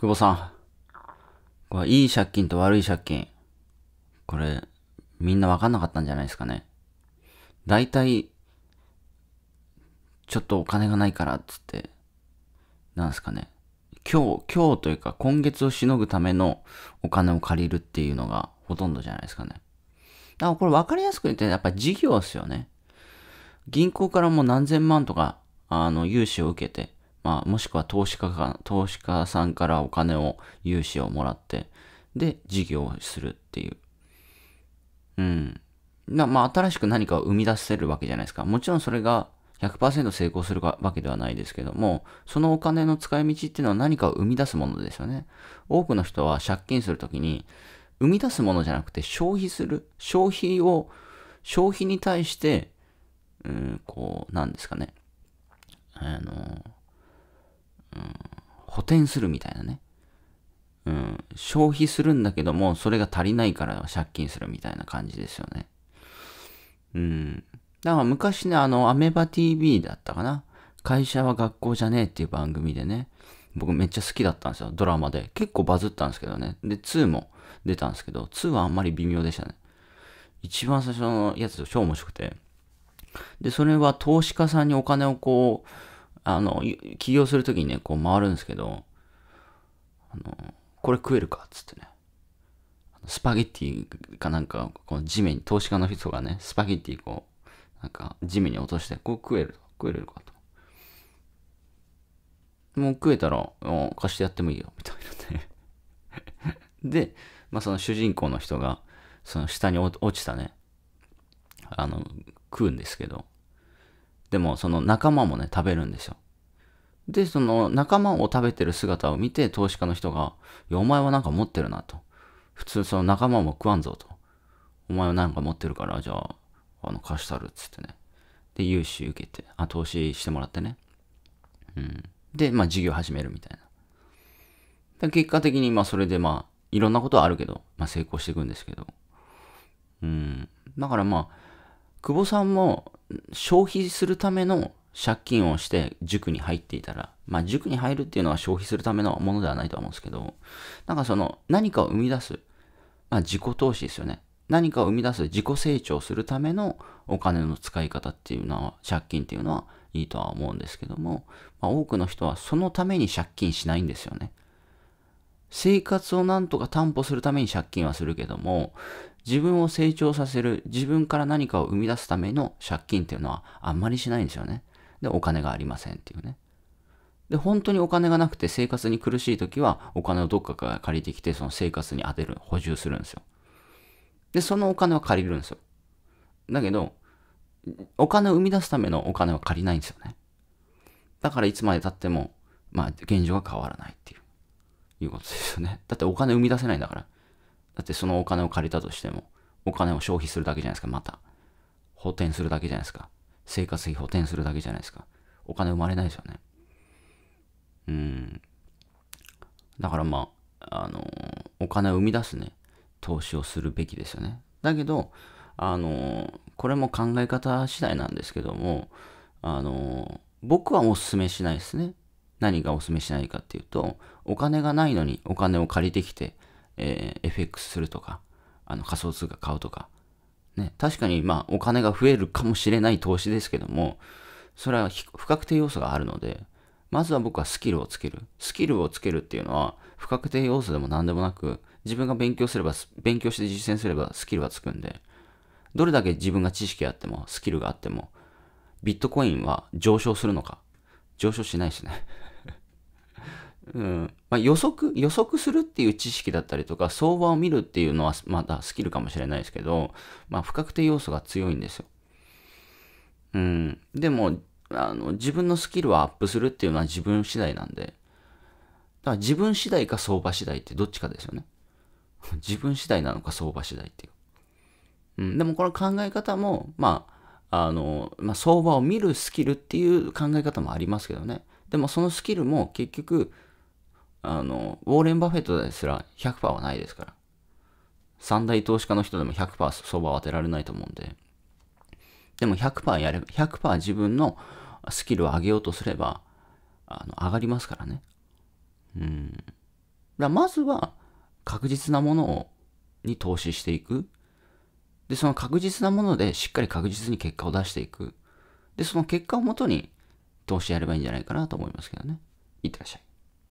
久保さん。これ、いい借金と悪い借金。これ、みんなわかんなかったんじゃないですかね。大体、ちょっとお金がないから、つって、なんですかね。今日、今日というか今月をしのぐためのお金を借りるっていうのがほとんどじゃないですかね。だからこれ分かりやすく言って、やっぱ事業ですよね。銀行からもう何千万とか、あの、融資を受けて、まあ、もしくは投資家が、投資家さんからお金を、融資をもらって、で、事業をするっていう。うん。なまあ、新しく何かを生み出せるわけじゃないですか。もちろんそれが100%成功するわけではないですけども、そのお金の使い道っていうのは何かを生み出すものですよね。多くの人は借金するときに、生み出すものじゃなくて消費する。消費を、消費に対して、うん、こう、なんですかね。あの、転するみたいなね。うん。消費するんだけども、それが足りないから借金するみたいな感じですよね。うん。だから昔ね、あの、アメバ TV だったかな。会社は学校じゃねえっていう番組でね、僕めっちゃ好きだったんですよ、ドラマで。結構バズったんですけどね。で、2も出たんですけど、2はあんまり微妙でしたね。一番最初のやつ超面白くて。で、それは投資家さんにお金をこう、あの、起業するときにね、こう回るんですけど、あの、これ食えるかっつってね。スパゲッティかなんか、こう地面に、投資家の人がね、スパゲッティこう、なんか地面に落として、こう食えると、食えるかと。もう食えたら、貸してやってもいいよ、みたいなね。で、まあその主人公の人が、その下に落ちたね、あの、食うんですけど、でもその仲間もね、食べるんですよ。で、その仲間を食べてる姿を見て投資家の人が、いや、お前はなんか持ってるなと。普通その仲間も食わんぞと。お前はなんか持ってるから、じゃあ、あの、貸したるっつってね。で、融資受けて、あ、投資してもらってね。うん。で、まあ事業始めるみたいな。で結果的に、まあそれでまあ、いろんなことはあるけど、まあ成功していくんですけど。うん。だからまあ、久保さんも消費するための借金をして塾に入っていたら、まあ塾に入るっていうのは消費するためのものではないとは思うんですけど、なんかその何かを生み出す、まあ自己投資ですよね。何かを生み出す自己成長するためのお金の使い方っていうのは、借金っていうのはいいとは思うんですけども、まあ、多くの人はそのために借金しないんですよね。生活をなんとか担保するために借金はするけども、自分を成長させる、自分から何かを生み出すための借金っていうのはあんまりしないんですよね。で、お金がありませんっていうね。で、本当にお金がなくて生活に苦しい時は、お金をどっかから借りてきて、その生活に充てる、補充するんですよ。で、そのお金は借りるんですよ。だけど、お金を生み出すためのお金は借りないんですよね。だからいつまで経っても、まあ、現状は変わらないっていう。いうことですよね。だってお金生み出せないんだから。だってそのお金を借りたとしても、お金を消費するだけじゃないですか、また。補填するだけじゃないですか。生活費補填するだけじゃないですか。お金生まれないですよね。うん。だからまあ、あの、お金を生み出すね、投資をするべきですよね。だけど、あの、これも考え方次第なんですけども、あの、僕はお勧めしないですね。何がお勧めしないかっていうと、お金がないのにお金を借りてきて、えー、FX するとか、あの仮想通貨買うとか、ね、確かにまあお金が増えるかもしれない投資ですけども、それは不確定要素があるので、まずは僕はスキルをつける。スキルをつけるっていうのは、不確定要素でも何でもなく、自分が勉強すれば、勉強して実践すればスキルはつくんで、どれだけ自分が知識あっても、スキルがあっても、ビットコインは上昇するのか上昇しないしねうんまあ、予測予測するっていう知識だったりとか相場を見るっていうのはまだスキルかもしれないですけど、まあ、不確定要素が強いんですよ。うん、でもあの自分のスキルはアップするっていうのは自分次第なんでだから自分次第か相場次第ってどっちかですよね。自分次第なのか相場次第っていう。うん、でもこの考え方も、まああのまあ、相場を見るスキルっていう考え方もありますけどね。でもそのスキルも結局あの、ウォーレン・バフェットですら100%はないですから。三大投資家の人でも100%相場を当てられないと思うんで。でも100%やれば、100%自分のスキルを上げようとすれば、あの、上がりますからね。うん。だまずは、確実なものを、に投資していく。で、その確実なもので、しっかり確実に結果を出していく。で、その結果をもとに、投資やればいいんじゃないかなと思いますけどね。いってらっしゃい。